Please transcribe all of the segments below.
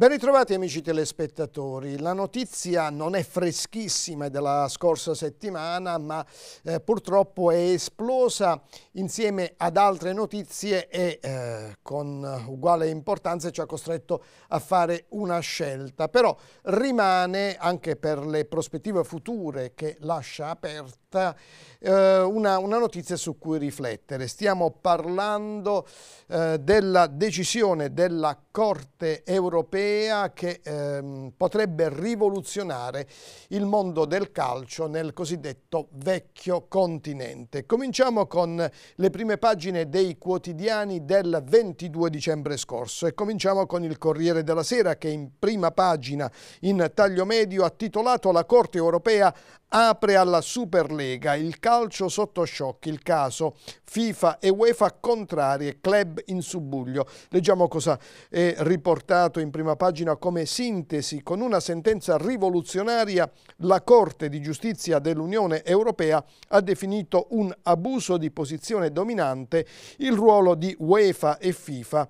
Ben ritrovati amici telespettatori, la notizia non è freschissima della scorsa settimana ma eh, purtroppo è esplosa insieme ad altre notizie e eh, con uguale importanza ci ha costretto a fare una scelta, però rimane anche per le prospettive future che lascia aperta eh, una, una, notizia su cui riflettere. Stiamo parlando eh, della decisione della Corte europea europea che ehm, potrebbe rivoluzionare il mondo del calcio nel cosiddetto vecchio continente. Cominciamo con le prime pagine dei quotidiani del 22 dicembre scorso e cominciamo con il Corriere della Sera che in prima pagina in taglio medio ha titolato la Corte europea apre alla Superlega il calcio sotto shock, il caso FIFA e UEFA contrarie, club in subbuglio. Leggiamo cosa è riportato in prima pagina come sintesi. Con una sentenza rivoluzionaria la Corte di Giustizia dell'Unione Europea ha definito un abuso di posizione dominante il ruolo di UEFA e FIFA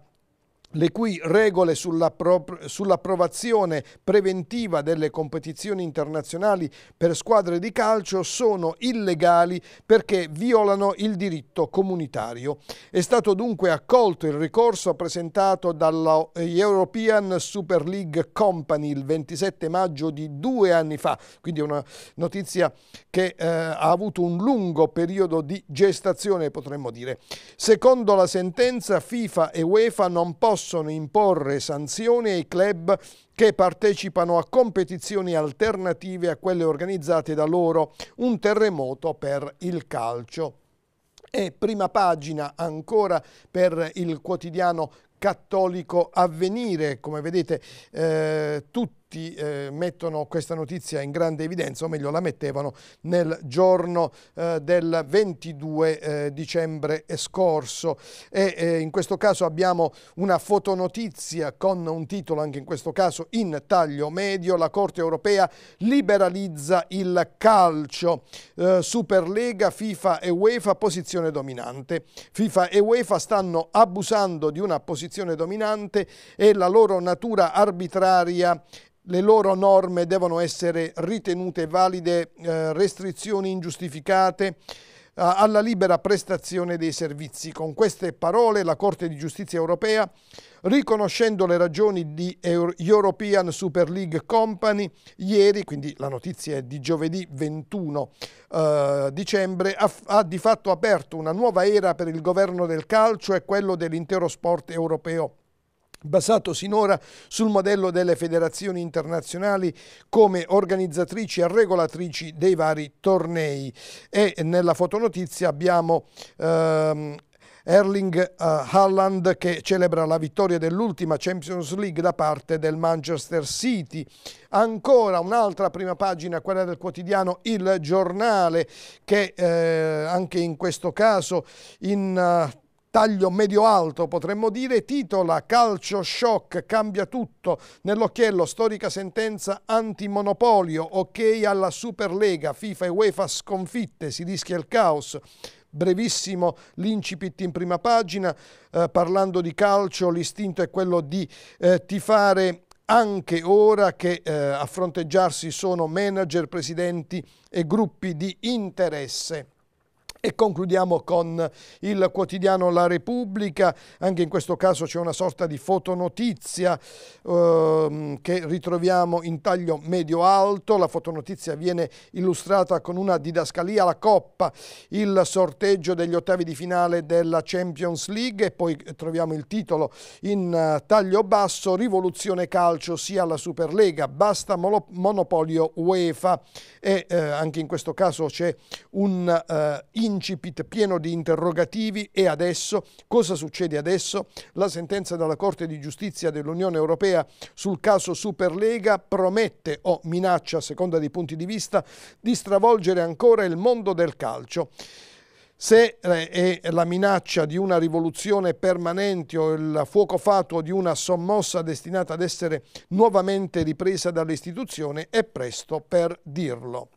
le cui regole sull'approvazione preventiva delle competizioni internazionali per squadre di calcio sono illegali perché violano il diritto comunitario. È stato dunque accolto il ricorso presentato dalla European Super League Company il 27 maggio di due anni fa, quindi una notizia che eh, ha avuto un lungo periodo di gestazione potremmo dire. Secondo la sentenza FIFA e UEFA non possono possono imporre sanzioni ai club che partecipano a competizioni alternative a quelle organizzate da loro, un terremoto per il calcio. E prima pagina ancora per il quotidiano cattolico avvenire, come vedete eh, tutti tutti eh, mettono questa notizia in grande evidenza, o meglio la mettevano nel giorno eh, del 22 eh, dicembre scorso. E eh, in questo caso abbiamo una fotonotizia con un titolo, anche in questo caso in taglio medio, la Corte europea liberalizza il calcio, eh, Superlega, FIFA e UEFA posizione dominante. FIFA e UEFA stanno abusando di una posizione dominante e la loro natura arbitraria le loro norme devono essere ritenute valide eh, restrizioni ingiustificate eh, alla libera prestazione dei servizi. Con queste parole la Corte di giustizia europea, riconoscendo le ragioni di European Super League Company, ieri, quindi la notizia è di giovedì 21 eh, dicembre, ha, ha di fatto aperto una nuova era per il governo del calcio e quello dell'intero sport europeo basato sinora sul modello delle federazioni internazionali come organizzatrici e regolatrici dei vari tornei. E nella fotonotizia abbiamo ehm, Erling eh, Haaland che celebra la vittoria dell'ultima Champions League da parte del Manchester City. Ancora un'altra prima pagina, quella del quotidiano Il Giornale, che eh, anche in questo caso in uh, taglio medio-alto potremmo dire, titola Calcio shock, cambia tutto, nell'occhiello storica sentenza antimonopolio, ok alla Superlega, FIFA e UEFA sconfitte, si rischia il caos. Brevissimo l'incipit in prima pagina, eh, parlando di calcio l'istinto è quello di eh, tifare anche ora che eh, a fronteggiarsi sono manager, presidenti e gruppi di interesse. E concludiamo con il quotidiano La Repubblica, anche in questo caso c'è una sorta di fotonotizia ehm, che ritroviamo in taglio medio-alto, la fotonotizia viene illustrata con una didascalia la Coppa, il sorteggio degli ottavi di finale della Champions League e poi troviamo il titolo in eh, taglio basso, rivoluzione calcio sia alla Superlega, basta monopolio UEFA e eh, anche in questo caso c'è un eh, incipit pieno di interrogativi e adesso, cosa succede adesso? La sentenza della Corte di Giustizia dell'Unione Europea sul caso Superlega promette o minaccia, a seconda dei punti di vista, di stravolgere ancora il mondo del calcio. Se eh, è la minaccia di una rivoluzione permanente o il fuoco fatuo di una sommossa destinata ad essere nuovamente ripresa dall'istituzione, è presto per dirlo.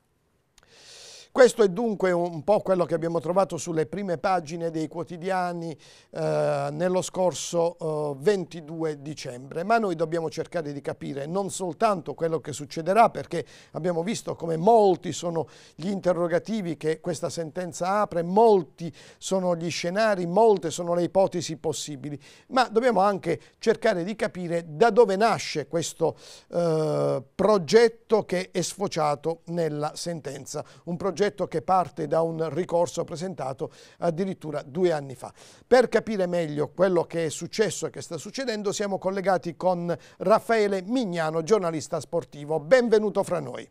Questo è dunque un po' quello che abbiamo trovato sulle prime pagine dei quotidiani eh, nello scorso eh, 22 dicembre, ma noi dobbiamo cercare di capire non soltanto quello che succederà, perché abbiamo visto come molti sono gli interrogativi che questa sentenza apre, molti sono gli scenari, molte sono le ipotesi possibili, ma dobbiamo anche cercare di capire da dove nasce questo eh, progetto che è sfociato nella sentenza, un progetto progetto che parte da un ricorso presentato addirittura due anni fa. Per capire meglio quello che è successo e che sta succedendo siamo collegati con Raffaele Mignano, giornalista sportivo. Benvenuto fra noi.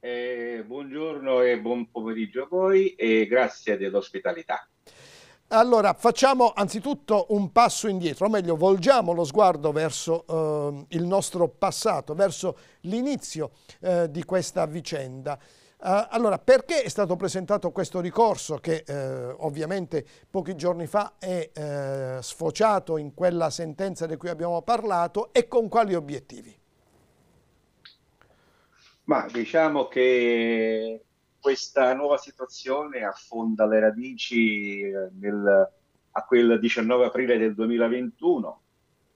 Eh, buongiorno e buon pomeriggio a voi e grazie dell'ospitalità. Allora, facciamo anzitutto un passo indietro, o meglio, volgiamo lo sguardo verso eh, il nostro passato, verso l'inizio eh, di questa vicenda. Uh, allora, perché è stato presentato questo ricorso che eh, ovviamente pochi giorni fa è eh, sfociato in quella sentenza di cui abbiamo parlato e con quali obiettivi? Ma diciamo che questa nuova situazione affonda le radici eh, nel, a quel 19 aprile del 2021,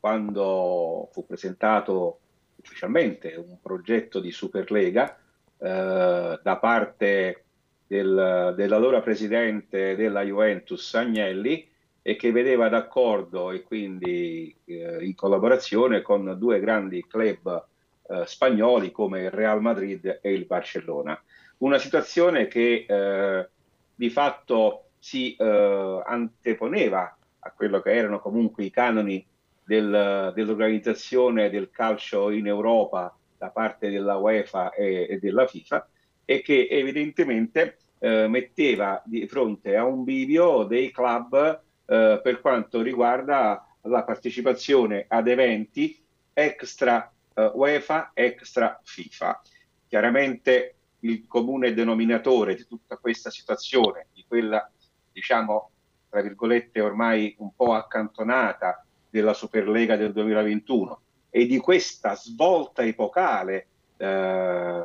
quando fu presentato ufficialmente un progetto di Superlega eh, da parte del, dell'allora presidente della Juventus Agnelli e che vedeva d'accordo e quindi eh, in collaborazione con due grandi club eh, spagnoli come il Real Madrid e il Barcellona. Una situazione che eh, di fatto si eh, anteponeva a quello che erano comunque i canoni del, dell'organizzazione del calcio in Europa da parte della UEFA e, e della FIFA e che evidentemente eh, metteva di fronte a un bivio dei club eh, per quanto riguarda la partecipazione ad eventi extra eh, UEFA, extra FIFA. Chiaramente il comune denominatore di tutta questa situazione, di quella diciamo tra virgolette ormai un po' accantonata della Superlega del 2021 e di questa svolta epocale, eh,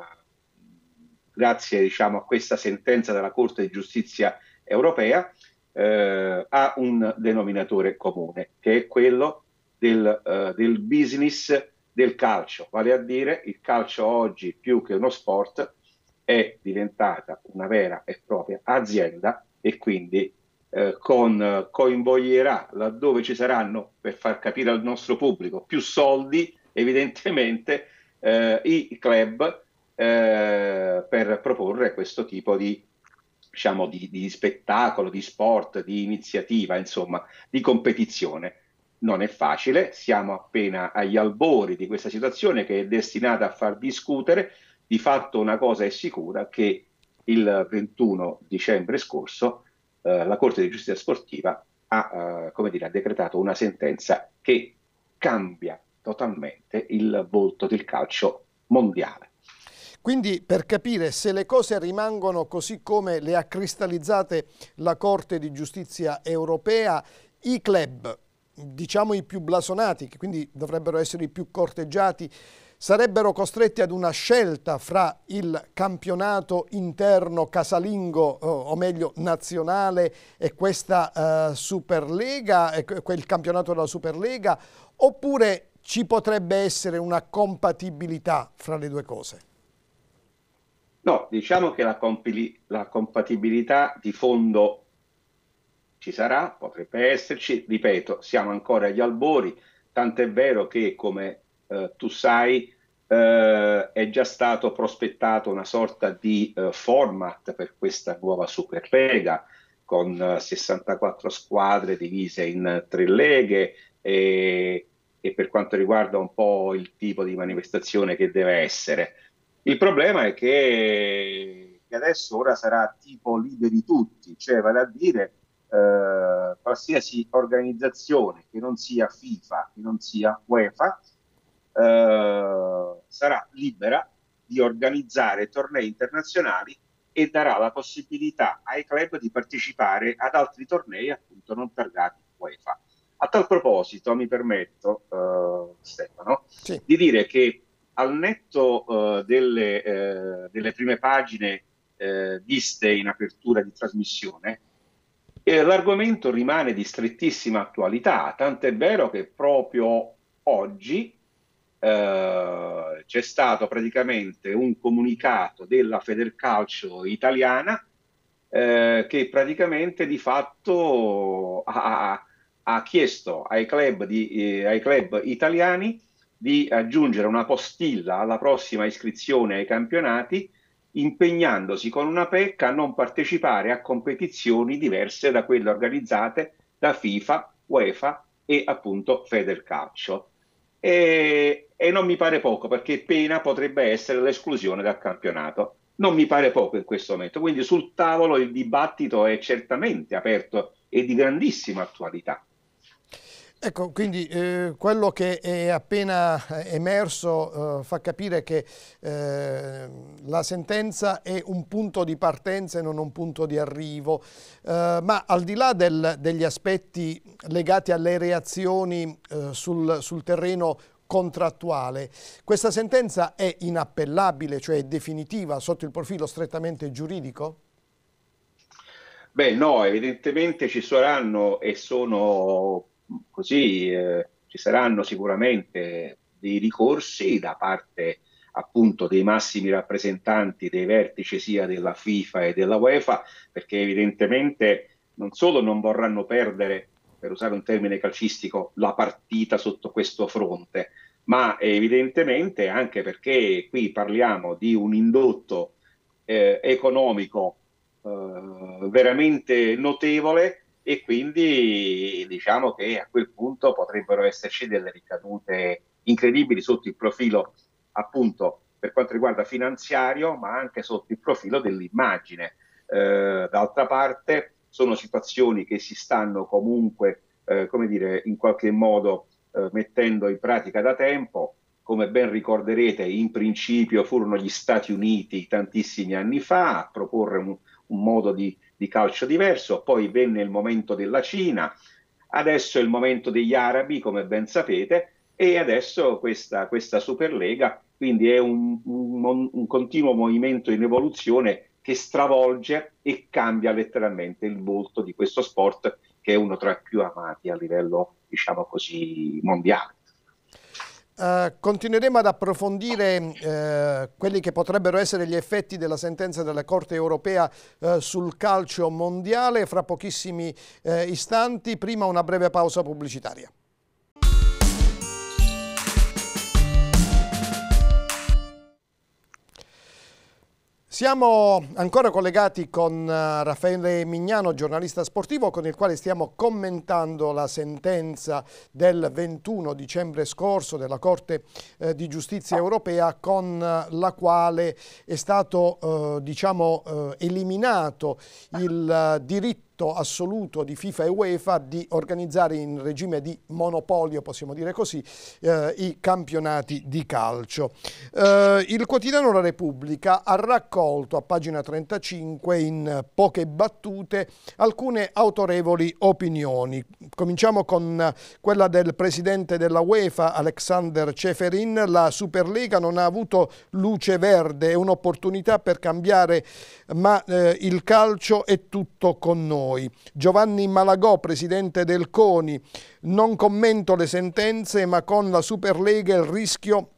grazie diciamo, a questa sentenza della Corte di giustizia europea, eh, ha un denominatore comune, che è quello del, eh, del business del calcio, vale a dire il calcio oggi più che uno sport è diventata una vera e propria azienda e quindi eh, con eh, coinvolgerà laddove ci saranno, per far capire al nostro pubblico, più soldi evidentemente eh, i club eh, per proporre questo tipo di, diciamo, di, di, spettacolo, di sport, di iniziativa, insomma, di competizione. Non è facile, siamo appena agli albori di questa situazione che è destinata a far discutere. Di fatto una cosa è sicura che il 21 dicembre scorso eh, la Corte di Giustizia Sportiva ha, eh, dire, ha decretato una sentenza che cambia totalmente il volto del calcio mondiale. Quindi per capire se le cose rimangono così come le ha cristallizzate la Corte di Giustizia europea, i club, diciamo i più blasonati, che quindi dovrebbero essere i più corteggiati, sarebbero costretti ad una scelta fra il campionato interno casalingo, eh, o meglio nazionale, e questa eh, Superlega, quel campionato della Superlega, oppure ci potrebbe essere una compatibilità fra le due cose? No, diciamo che la, la compatibilità di fondo ci sarà, potrebbe esserci, ripeto, siamo ancora agli albori, tant'è vero che come eh, tu sai, eh, è già stato prospettato una sorta di eh, format per questa nuova Superlega con 64 eh, squadre divise in eh, tre leghe e, e per quanto riguarda un po' il tipo di manifestazione che deve essere. Il problema è che adesso ora sarà tipo liberi tutti, cioè vale a dire eh, qualsiasi organizzazione che non sia FIFA, che non sia UEFA, eh, sarà libera di organizzare tornei internazionali e darà la possibilità ai club di partecipare ad altri tornei appunto non targati UEFA. A tal proposito mi permetto, eh, Stefano, sì. di dire che al netto eh, delle, eh, delle, prime pagine eh, viste in apertura di trasmissione, eh, l'argomento rimane di strettissima attualità, tant'è vero che proprio oggi eh, c'è stato praticamente un comunicato della Federcalcio italiana eh, che praticamente di fatto ha, ha chiesto ai club, di, eh, ai club italiani di aggiungere una postilla alla prossima iscrizione ai campionati impegnandosi con una pecca a non partecipare a competizioni diverse da quelle organizzate da FIFA, UEFA e appunto Federcalcio. E, e non mi pare poco perché pena potrebbe essere l'esclusione dal campionato. Non mi pare poco in questo momento, quindi sul tavolo il dibattito è certamente aperto e di grandissima attualità. Ecco, quindi eh, quello che è appena emerso eh, fa capire che eh, la sentenza è un punto di partenza e non un punto di arrivo, eh, ma al di là del, degli aspetti legati alle reazioni eh, sul, sul, terreno contrattuale. Questa sentenza è inappellabile, cioè è definitiva sotto il profilo strettamente giuridico? Beh no, evidentemente ci saranno e sono così, eh, ci saranno sicuramente dei ricorsi da parte appunto dei massimi rappresentanti dei vertici sia della FIFA e della UEFA, perché evidentemente non solo non vorranno perdere per usare un termine calcistico, la partita sotto questo fronte, ma evidentemente anche perché qui parliamo di un indotto eh, economico eh, veramente notevole e quindi diciamo che a quel punto potrebbero esserci delle ricadute incredibili sotto il profilo appunto per quanto riguarda finanziario ma anche sotto il profilo dell'immagine. Eh, d'altra parte sono situazioni che si stanno comunque, eh, come dire, in qualche modo eh, mettendo in pratica da tempo. Come ben ricorderete, in principio furono gli Stati Uniti tantissimi anni fa a proporre un, un modo di, di calcio diverso, poi venne il momento della Cina, adesso è il momento degli arabi, come ben sapete, e adesso questa, questa Superlega, quindi è un, un, un, continuo movimento in evoluzione che stravolge e cambia letteralmente il volto di questo sport che è uno tra i più amati a livello, diciamo così, mondiale. Uh, continueremo ad approfondire uh, quelli che potrebbero essere gli effetti della sentenza della Corte europea uh, sul calcio mondiale fra pochissimi istanti, prima una breve pausa pubblicitaria. Siamo ancora collegati con eh, Raffaele Mignano, giornalista sportivo, con il quale stiamo commentando la sentenza del 21 dicembre scorso della Corte eh, di Giustizia europea con eh, la quale è stato eh, diciamo, eh, eliminato il eh, diritto diritto assoluto di FIFA e UEFA di organizzare in regime di monopolio, possiamo dire così, eh, i campionati di calcio. Eh, il quotidiano La Repubblica ha raccolto a pagina 35 in poche battute alcune autorevoli opinioni. Cominciamo con quella del presidente della UEFA, Alexander Ceferin. La Superliga non ha avuto luce verde, è un'opportunità per cambiare, ma eh, il calcio è tutto con noi noi. Giovanni Malagò, presidente del CONI, non commento le sentenze ma con la Superlega il rischio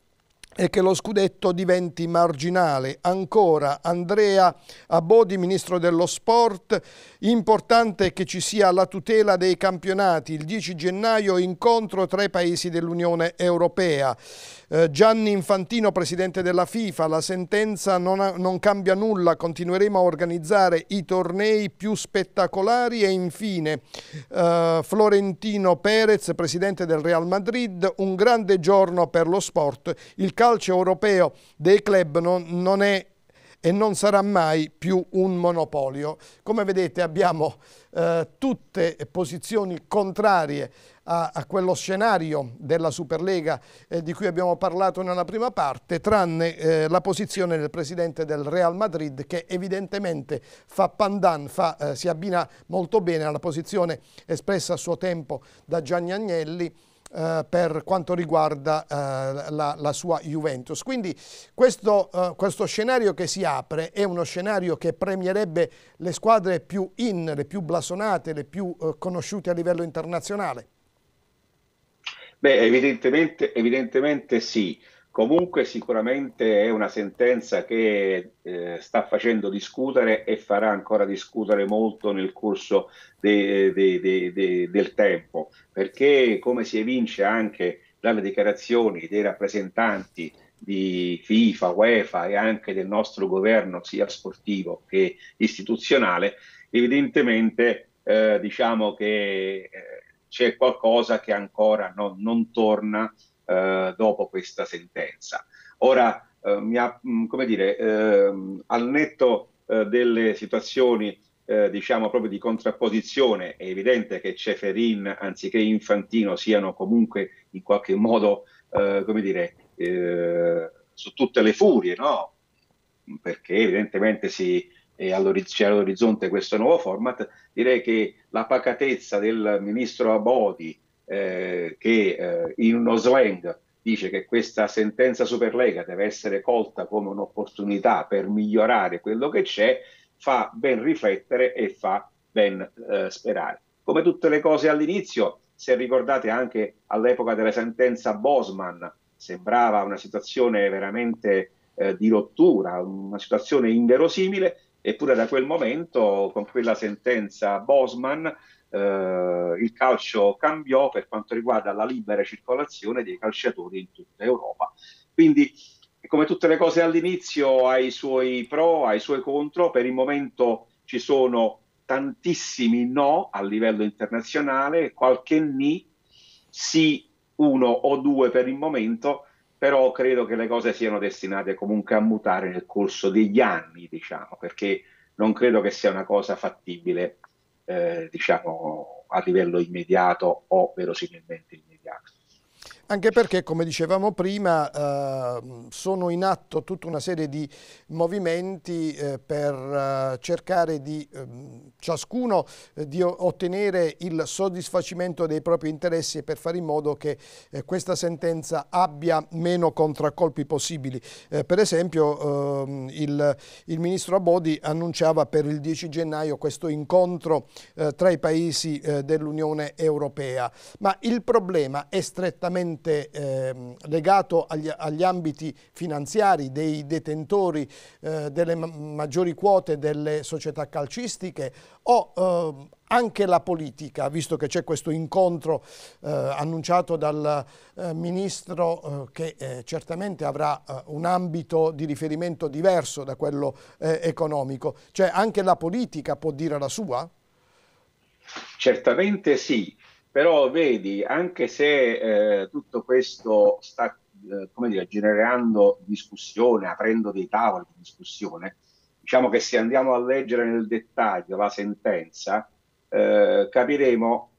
e che lo scudetto diventi marginale. Ancora Andrea Abodi, ministro dello sport, importante che ci sia la tutela dei campionati. Il 10 gennaio incontro tra i paesi dell'Unione Europea. Eh, Gianni Infantino, presidente della FIFA, la sentenza non, ha, non, cambia nulla, continueremo a organizzare i tornei più spettacolari e infine eh, Florentino Perez, presidente del Real Madrid, un grande giorno per lo sport, il calcio europeo dei club non, non è e non sarà mai più un monopolio. Come vedete abbiamo eh, tutte posizioni contrarie a, a, quello scenario della Superlega eh, di cui abbiamo parlato nella prima parte, tranne eh, la posizione del presidente del Real Madrid che evidentemente fa pandan, fa, eh, si abbina molto bene alla posizione espressa a suo tempo da Gianni Agnelli, eh, per quanto riguarda eh, la, la, sua Juventus. Quindi questo, eh, questo, scenario che si apre è uno scenario che premierebbe le squadre più in, le più blasonate, le più eh, conosciute a livello internazionale? Beh, evidentemente, evidentemente sì. Comunque sicuramente è una sentenza che eh, sta facendo discutere e farà ancora discutere molto nel corso de, de, de, del tempo, perché come si evince anche dalle dichiarazioni dei rappresentanti di FIFA, UEFA e anche del nostro governo sia sportivo che istituzionale, evidentemente eh, diciamo che eh, c'è qualcosa che ancora no, non torna eh, dopo questa sentenza. Ora, eh, mi ha, mm, come dire, ehm, al netto eh, delle situazioni eh, diciamo proprio di contrapposizione, è evidente che Ceferin anziché Infantino siano comunque in qualche modo, eh, come dire, eh, su tutte le furie, no? Perché evidentemente si, all'oriz- c'è all'orizzonte questo nuovo format, direi che la pacatezza del ministro Abodi eh, che eh, in uno slang dice che questa sentenza Superlega deve essere colta come un'opportunità per migliorare quello che c'è, fa ben riflettere e fa ben eh, sperare. Come tutte le cose all'inizio, se ricordate anche all'epoca della sentenza Bosman, sembrava una situazione veramente eh, di rottura, una situazione inverosimile, Eppure da quel momento, con quella sentenza Bosman, eh, il calcio cambiò per quanto riguarda la libera circolazione dei calciatori in tutta Europa. Quindi, come tutte le cose all'inizio, ha i suoi pro, ha i suoi contro. Per il momento ci sono tantissimi no a livello internazionale, qualche ni, sì uno o due per il momento, però credo che le cose siano destinate comunque a mutare nel corso degli anni, diciamo, perché non credo che sia una cosa fattibile, eh, diciamo, a livello immediato o verosimilmente immediato anche perché, come dicevamo prima, eh, sono in atto tutta una serie di movimenti eh, per eh, cercare di ehm, ciascuno eh, di ottenere il soddisfacimento dei propri interessi e per fare in modo che eh, questa sentenza abbia meno contraccolpi possibili. per esempio ehm, il, il, ministro Abodi annunciava per il 10 gennaio questo incontro tra i paesi dell'Unione Europea, ma il problema è strettamente strettamente eh, legato agli, agli, ambiti finanziari dei detentori eh, delle ma maggiori quote delle società calcistiche o eh, anche la politica, visto che c'è questo incontro eh, annunciato dal eh, Ministro eh, che certamente avrà un ambito di riferimento diverso da quello economico, cioè anche la politica può dire la sua? Certamente sì, però vedi, anche se eh, tutto questo sta eh, come dire, generando discussione, aprendo dei tavoli di discussione, diciamo che se andiamo a leggere nel dettaglio la sentenza, eh, capiremo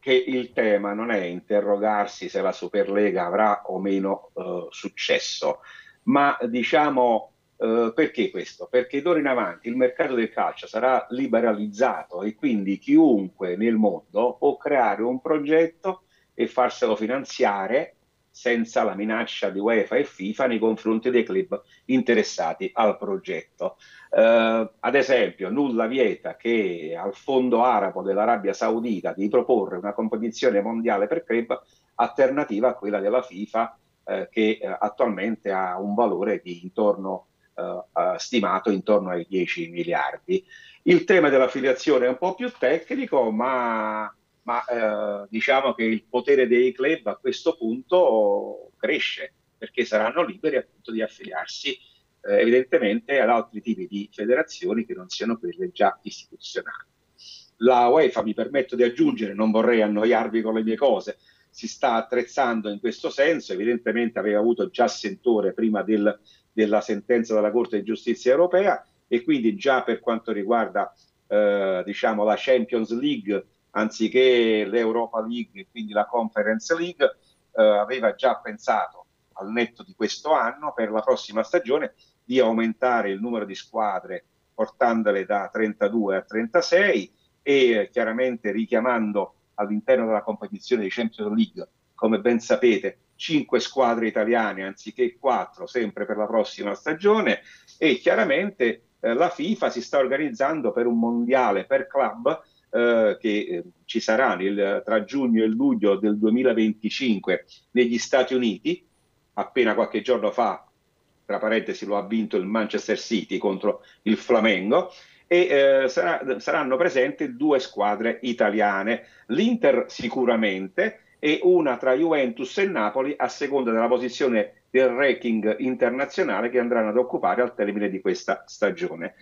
che il tema non è interrogarsi se la Superlega avrà o meno eh, successo, ma diciamo eh, perché questo? Perché d'ora in avanti il mercato del calcio sarà liberalizzato e quindi chiunque nel mondo può creare un progetto e farselo finanziare senza la minaccia di UEFA e FIFA nei confronti dei club interessati al progetto. Uh, ad esempio, nulla vieta che al fondo arabo dell'Arabia Saudita di proporre una competizione mondiale per club alternativa a quella della FIFA eh, che eh, attualmente ha un valore di intorno eh, eh, stimato intorno ai 10 miliardi. Il tema dell'affiliazione è un po' più tecnico, ma, ma eh, diciamo che il potere dei club a questo punto cresce perché saranno liberi appunto di affiliarsi eh, evidentemente ad altri tipi di federazioni che non siano quelle già istituzionali. La UEFA, mi permetto di aggiungere, non vorrei annoiarvi con le mie cose, si sta attrezzando in questo senso, evidentemente aveva avuto già sentore prima del della sentenza della Corte di Giustizia europea e quindi già per quanto riguarda eh, diciamo la Champions League anziché l'Europa League e quindi la Conference League eh, aveva già pensato al netto di questo anno per la prossima stagione di aumentare il numero di squadre portandole da 32 a 36 e eh, chiaramente richiamando all'interno della competizione di Champions League, come ben sapete, cinque squadre italiane anziché quattro, sempre per la prossima stagione e chiaramente eh, la FIFA si sta organizzando per un mondiale per club eh, che eh, ci sarà nel, tra giugno e luglio del 2025 negli Stati Uniti. Appena qualche giorno fa, tra parentesi, lo ha vinto il Manchester City contro il Flamengo e eh, sarà, saranno presenti due squadre italiane. L'Inter sicuramente, e una tra Juventus e Napoli a seconda della posizione del ranking internazionale che andranno ad occupare al termine di questa stagione.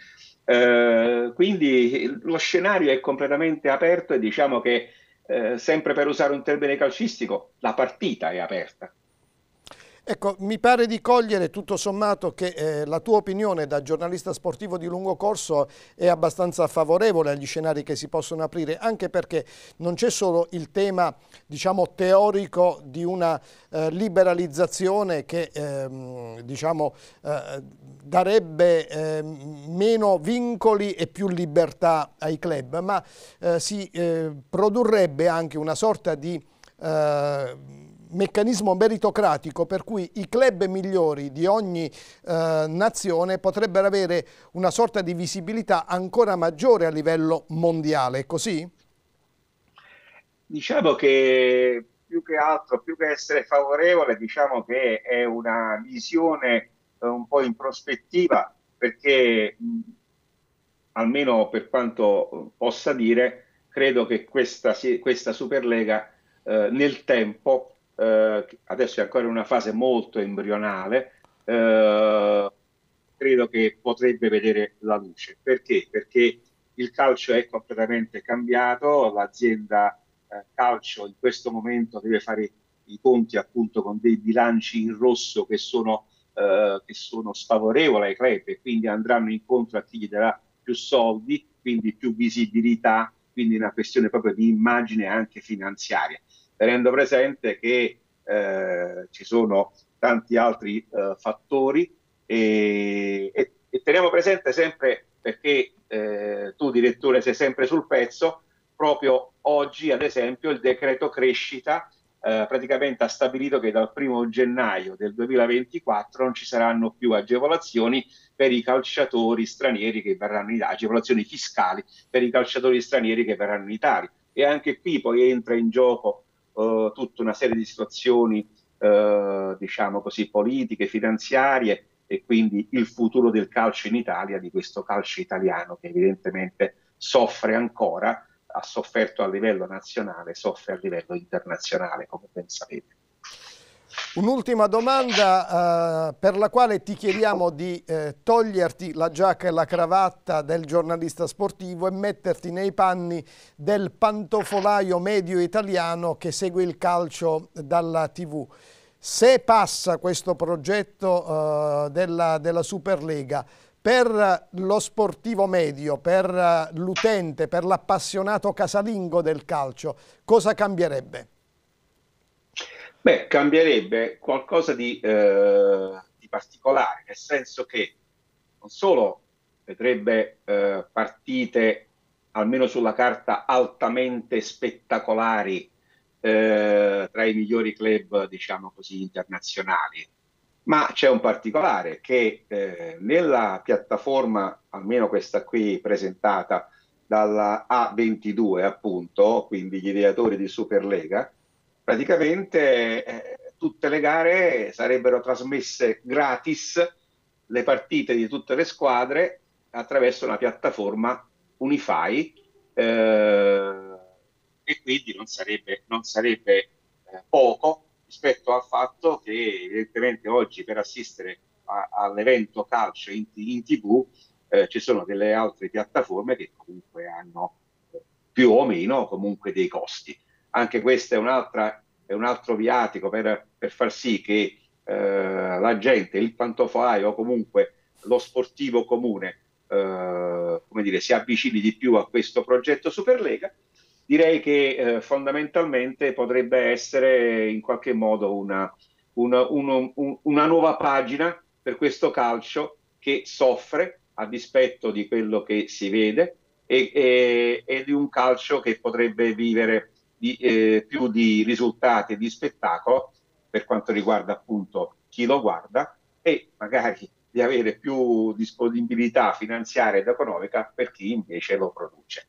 Eh, quindi lo scenario è completamente aperto e diciamo che, eh, sempre per usare un termine calcistico, la partita è aperta. Ecco, mi pare di cogliere tutto sommato che eh, la tua opinione da giornalista sportivo di lungo corso è abbastanza favorevole agli scenari che si possono aprire, anche perché non c'è solo il tema, diciamo, teorico di una eh, liberalizzazione che, ehm, diciamo, eh, darebbe ehm, meno vincoli e più libertà ai club, ma eh, si eh, produrrebbe anche una sorta di eh, meccanismo meritocratico per cui i club migliori di ogni eh, nazione potrebbero avere una sorta di visibilità ancora maggiore a livello mondiale, è così? Diciamo che più che altro, più che essere favorevole, diciamo che è una visione eh, un po' in prospettiva perché mh, almeno per quanto possa dire, credo che questa, questa Superlega eh, nel tempo eh, adesso è ancora in una fase molto embrionale, eh, credo che potrebbe vedere la luce. Perché? Perché il calcio è completamente cambiato, l'azienda eh, calcio in questo momento deve fare i conti appunto con dei bilanci in rosso che sono, eh, che sono sfavorevoli ai club e quindi andranno incontro a chi gli darà più soldi, quindi più visibilità, quindi una questione proprio di immagine anche finanziaria tenendo presente che eh, ci sono tanti altri eh, fattori e, e, e, teniamo presente sempre perché eh, tu direttore sei sempre sul pezzo, proprio oggi ad esempio il decreto crescita eh, praticamente ha stabilito che dal 1 gennaio del 2024 non ci saranno più agevolazioni per i calciatori stranieri che verranno in Italia, agevolazioni fiscali per i calciatori stranieri che verranno in Italia. E anche qui poi entra in gioco eh, tutta una serie di situazioni, eh, diciamo così, politiche, finanziarie e quindi il futuro del calcio in Italia, di questo calcio italiano che evidentemente soffre ancora, ha sofferto a livello nazionale, soffre a livello internazionale, come ben sapete. Un'ultima domanda eh, per la quale ti chiediamo di eh, toglierti la giacca e la cravatta del giornalista sportivo e metterti nei panni del pantofolaio medio italiano che segue il calcio dalla TV. Se passa questo progetto eh, della, della Superlega, per lo sportivo medio, per l'utente, per l'appassionato casalingo del calcio, cosa cambierebbe? Beh, cambierebbe qualcosa di, eh, di particolare, nel senso che non solo vedrebbe eh, partite, almeno sulla carta, altamente spettacolari eh, tra i migliori club, diciamo così, internazionali. Ma c'è un particolare che eh, nella piattaforma, almeno questa qui presentata dalla A22, appunto, quindi gli ideatori di Superlega, praticamente eh, tutte le gare sarebbero trasmesse gratis le partite di tutte le squadre attraverso una piattaforma Unify eh, e quindi non sarebbe, non sarebbe eh, poco rispetto al fatto che evidentemente oggi per assistere a, all'evento calcio in, in tv eh, ci sono delle altre piattaforme che comunque hanno eh, più o meno comunque dei costi. Anche questo è, è un altro viatico per, per far sì che eh, la gente, il pantofaio o comunque lo sportivo comune, eh, come dire, si avvicini di più a questo progetto Superlega. Direi che eh, fondamentalmente potrebbe essere in qualche modo una, una, un, una nuova pagina per questo calcio che soffre a dispetto di quello che si vede e, e, e, di un calcio che potrebbe vivere di, eh, più di risultati e di spettacolo per quanto riguarda appunto chi lo guarda e magari di avere più disponibilità finanziaria ed economica per chi invece lo produce.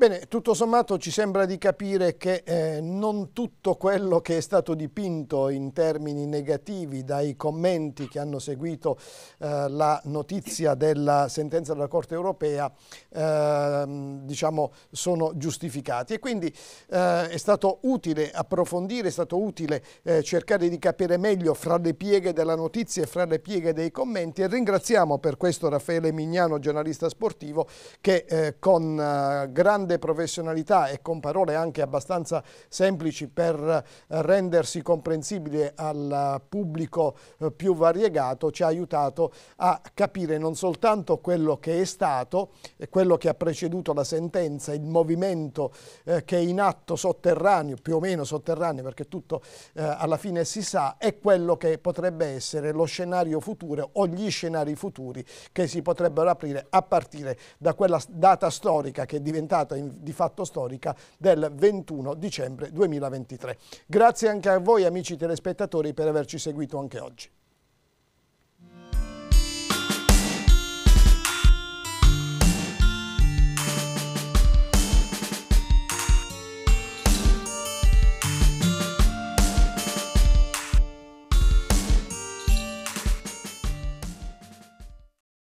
Bene, tutto sommato ci sembra di capire che eh, non tutto quello che è stato dipinto in termini negativi dai commenti che hanno seguito eh, la notizia della sentenza della Corte europea eh, diciamo, sono giustificati e quindi eh, è stato utile approfondire, è stato utile eh, cercare di capire meglio fra le pieghe della notizia e fra le pieghe dei commenti e ringraziamo per questo Raffaele Mignano, giornalista sportivo, che eh, con grande grande professionalità e con parole anche abbastanza semplici per eh, rendersi comprensibile al eh, pubblico eh, più variegato ci ha aiutato a capire non soltanto quello che è stato, quello che ha preceduto la sentenza, il movimento che è in atto sotterraneo, più o meno sotterraneo perché tutto alla fine si sa, e quello che potrebbe essere lo scenario futuro o gli scenari futuri che si potrebbero aprire a partire da quella data storica che è diventata in, di fatto storica del 21 dicembre 2023. Grazie anche a voi amici telespettatori per averci seguito anche oggi.